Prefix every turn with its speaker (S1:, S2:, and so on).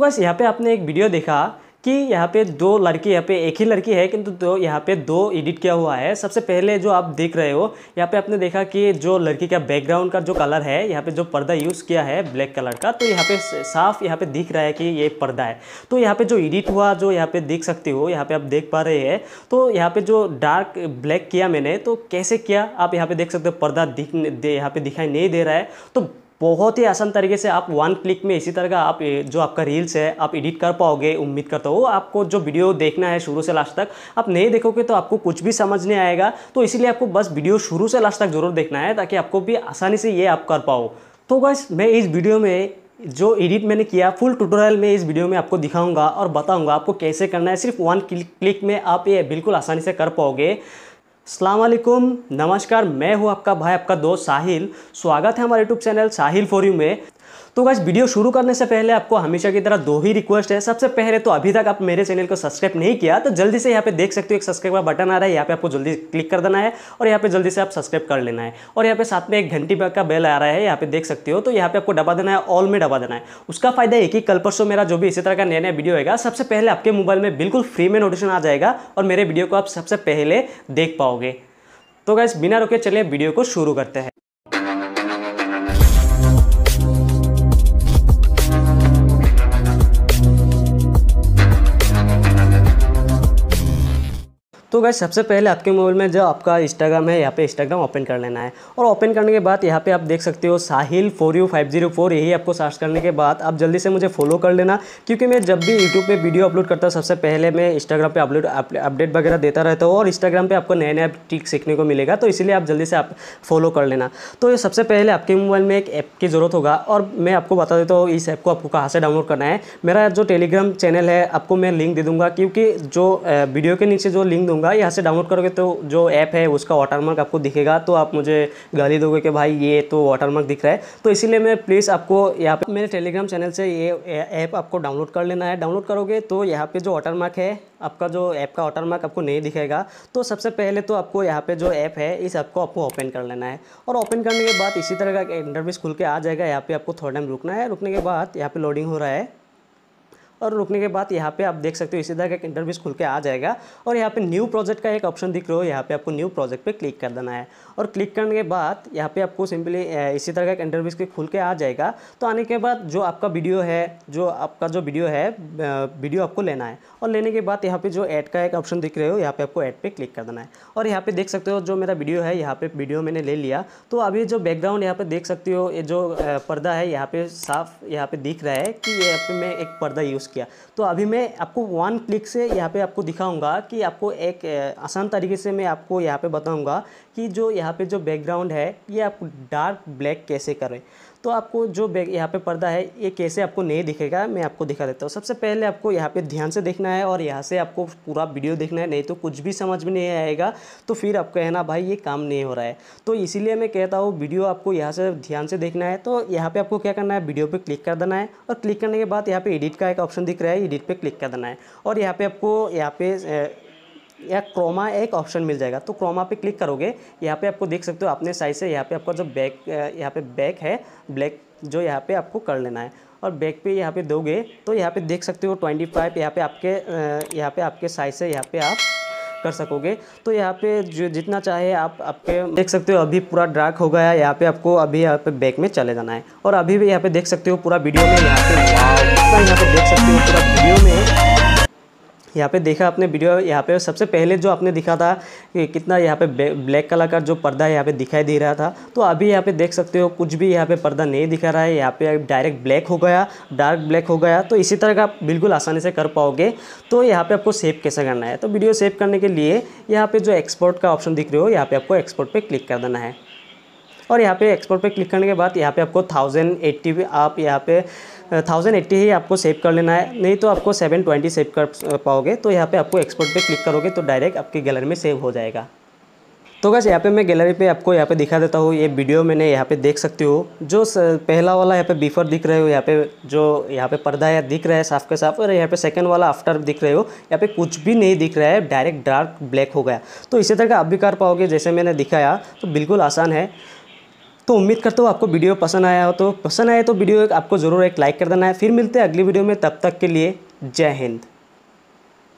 S1: बस यहाँ पे आपने एक वीडियो देखा कि यहाँ पे दो लड़की यहाँ पे एक ही लड़की है किंतु तो यहाँ पे दो एडिट किया हुआ है सबसे पहले जो आप देख रहे हो यहाँ पे आपने देखा कि जो लड़की का बैकग्राउंड का जो कलर है यहाँ पे जो पर्दा यूज़ किया है ब्लैक कलर का तो यहाँ पे साफ यहाँ पे दिख रहा है कि ये पर्दा है तो यहाँ पे जो एडिट हुआ जो यहाँ पे देख सकते हो यहाँ पे आप देख पा रहे हैं तो यहाँ पे जो डार्क ब्लैक किया मैंने तो कैसे किया आप यहाँ पे देख सकते हो पर्दा दिख यहाँ पे दिखाई नहीं दे रहा है तो बहुत ही आसान तरीके से आप वन क्लिक में इसी तरह का आप जो आपका रील्स है आप एडिट कर पाओगे उम्मीद करता हूँ आपको जो वीडियो देखना है शुरू से लास्ट तक आप नहीं देखोगे तो आपको कुछ भी समझ नहीं आएगा तो इसीलिए आपको बस वीडियो शुरू से लास्ट तक जरूर देखना है ताकि आपको भी आसानी से ये आप कर पाओ तो बस मैं इस वीडियो में जो एडिट मैंने किया फुल ट्यूटोरियल में इस वीडियो में आपको दिखाऊंगा और बताऊंगा आपको कैसे करना है सिर्फ वन क्लिक में आप ये बिल्कुल आसानी से कर पाओगे असलकुम नमस्कार मैं हूं आपका भाई आपका दोस्त साहिल स्वागत है हमारे YouTube channel Sahil for you में तो गाइज वीडियो शुरू करने से पहले आपको हमेशा की तरह दो ही रिक्वेस्ट है सबसे पहले तो अभी तक आप मेरे चैनल को सब्सक्राइब नहीं किया तो जल्दी से यहाँ पे देख सकते हो एक सब्सक्राइब का बटन आ रहा है यहाँ पे आपको जल्दी क्लिक कर देना है और यहाँ पे जल्दी से आप सब्सक्राइब कर लेना है और यहाँ पे साथ में एक घंटी का बेल आ रहा है यहाँ पे देख सकते हो तो यहाँ पे आपको डबा देना है ऑल में डबा देना है उसका फायदा एक ही कल परसों मेरा जो भी इसी तरह का नया नया वीडियो होगा सबसे पहले आपके मोबाइल में बिल्कुल फ्री में नोटिफिकेशन आ जाएगा और मेरे वीडियो को आप सबसे पहले देख पाओगे तो गाइस बिना रुके चलिए वीडियो को शुरू करते हैं तो गए सबसे पहले आपके मोबाइल में जो आपका इंस्टाग्राम है यहाँ पे इंस्टाग्राम ओपन कर लेना है और ओपन करने के बाद यहाँ पे आप देख सकते हो Sahil for you five zero four यही आपको सर्च करने के बाद आप जल्दी से मुझे फॉलो कर लेना क्योंकि मैं जब भी यूट्यूब पे वीडियो अपलोड करता हूँ सबसे पहले मैं इंस्टाग्राम पर अपलोड अपडेट वगैरह देता रहता हूँ और इंस्टाग्राम पर आपको नया नया ट्रिक सीखने को मिलेगा तो इसीलिए आप जल्दी से आप फॉलो कर लेना तो सबसे पहले आपके मोबाइल में एक ऐप की ज़रूरत होगा और मैं आपको बता देता हूँ इस ऐप को आपको कहाँ से डाउनलोड करना है मेरा जो टेलीग्राम चैनल है आपको मैं लिंक दे दूँगा क्योंकि जो वीडियो के नीचे जो लिंक दूँगा दूंगा यहाँ से डाउनलोड करोगे तो जो ऐप है उसका वाटरमार्क आपको दिखेगा तो आप मुझे गाली दोगे कि भाई ये तो वाटरमार्क दिख रहा है तो इसीलिए मैं प्लीज़ आपको यहाँ पर मेरे टेलीग्राम चैनल से ये ऐप आपको डाउनलोड कर लेना है डाउनलोड करोगे तो यहाँ पर जो वाटरमार्क है आपका जो ऐप का वाटरमार्क आपको नहीं दिखेगा तो सबसे पहले तो आपको यहाँ पर जो ऐप है इस ऐप को आपको ओपन कर लेना है और ओपन करने के बाद इसी तरह का इंटरव्यूज खुल के आ जाएगा यहाँ पर आपको थोड़ा टाइम रुकना है रुकने के बाद यहाँ पर लोडिंग हो रहा है और रुकने के बाद यहाँ पे आप देख सकते हो इसी तरह का एक इंटरव्यूज खुल के आ जाएगा और यहाँ पे न्यू प्रोजेक्ट का एक ऑप्शन दिख रहा हो यहाँ पे आपको न्यू प्रोजेक्ट पे क्लिक कर देना है और क्लिक करने के बाद यहाँ पे आपको सिंपली इसी तरह का एक इंटरव्यूज के खुल के आ जाएगा तो आने के बाद जो आपका वीडियो है जो आपका जो वीडियो है वीडियो आपको लेना है और लेने के बाद यहाँ पर जो एड का एक ऑप्शन दिख रहे हो यहाँ पर आपको एड पर क्लिक कर देना है और यहाँ पर देख सकते हो जो मेरा वीडियो है यहाँ पर वीडियो मैंने ले लिया तो अभी जो बैकग्राउंड यहाँ पर देख सकते हो ये जो पर्दा है यहाँ पर साफ यहाँ पर दिख रहा है कि यहाँ पर मैं एक पर्दा यूज़ किया तो अभी मैं आपको वन क्लिक से यहाँ पे आपको दिखाऊंगा कि आपको एक आसान तरीके से मैं आपको यहाँ पे बताऊंगा कि जो यहाँ पे जो बैकग्राउंड है ये आप डार्क ब्लैक कैसे करें तो आपको जो बैग यहाँ पे पर्दा है ये कैसे आपको नहीं दिखेगा मैं आपको दिखा देता हूँ सबसे पहले आपको यहाँ पे ध्यान से देखना है और यहाँ से आपको पूरा वीडियो देखना है नहीं तो कुछ भी समझ में नहीं आएगा तो फिर आप कहना भाई ये काम नहीं हो रहा है तो इसीलिए मैं कहता हूँ वीडियो आपको यहाँ से ध्यान से देखना है तो यहाँ पर आपको क्या करना है वीडियो पर क्लिक कर देना है और क्लिक करने के बाद यहाँ पर एडिट का एक ऑप्शन दिख रहा है एडिट पर क्लिक कर देना है और यहाँ पर आपको यहाँ पे या क्रोमा एक ऑप्शन मिल जाएगा तो क्रोमा पे क्लिक करोगे यहाँ पे आपको देख सकते हो अपने साइज से यहाँ पे आपका जो बैक यहाँ पे बैक है ब्लैक जो यहाँ पे आपको कर लेना है और बैक पे यहाँ पे दोगे तो यहाँ पे देख सकते हो ट्वेंटी फाइव यहाँ पे आपके यहाँ पे आपके साइज से यहाँ पे आप कर सकोगे तो यहाँ पे जो जितना चाहे आप आपके देख सकते हो अभी पूरा डार्क हो गया यहाँ पे आपको अभी यहाँ पे बैक में चले जाना है और अभी भी यहाँ पे देख सकते हो पूरा वीडियो में यहाँ पे यहाँ पे देख सकते हो पूरा वीडियो में यहाँ पे देखा आपने वीडियो यहाँ पे सबसे पहले जो आपने दिखा था कि कितना यहाँ पे ब्लैक कलर का जो पर्दा है यहाँ पे दिखाई दे रहा था तो अभी यहाँ पे देख सकते हो कुछ भी यहाँ पे पर्दा नहीं दिखा रहा है यहाँ पे डायरेक्ट ब्लैक हो गया डार्क ब्लैक हो गया तो इसी तरह का आप बिल्कुल आसानी से कर पाओगे तो यहाँ पर आपको सेव कैसे करना है तो वीडियो सेव करने के लिए यहाँ पर जो एक्सपोर्ट का ऑप्शन दिख रहे हो यहाँ पर आपको एक्सपोर्ट पर क्लिक कर देना है और यहाँ पर एक्सपोर्ट पर क्लिक करने के बाद यहाँ पर आपको थाउजेंड एट्टी आप यहाँ पर थाउजेंड एट्टी ही आपको सेव कर लेना है नहीं तो आपको सेवन ट्वेंटी सेव कर पाओगे तो यहाँ पे आपको एक्सपोर्ट पे क्लिक करोगे तो डायरेक्ट आपकी गैलरी में सेव हो जाएगा तो बस यहाँ पे मैं गैलरी पे आपको यहाँ पे दिखा देता हूँ ये वीडियो मैंने यहाँ पे देख सकते हो जो पहला वाला यहाँ पे बिफोर दिख रहे हो यहाँ पे जो यहाँ पे पर्दा है दिख रहा है साफ के साफ और यहाँ पे सेकंड वाला आफ्टर दिख रहे हो यहाँ पे कुछ भी नहीं दिख रहा है डायरेक्ट डार्क ब्लैक हो गया तो इसी तरह का आप भी कर पाओगे जैसे मैंने दिखाया तो बिल्कुल आसान है तो उम्मीद करता हूँ आपको वीडियो पसंद आया हो तो पसंद आए तो वीडियो आपको ज़रूर एक लाइक कर देना है फिर मिलते हैं अगली वीडियो में तब तक के लिए जय हिंद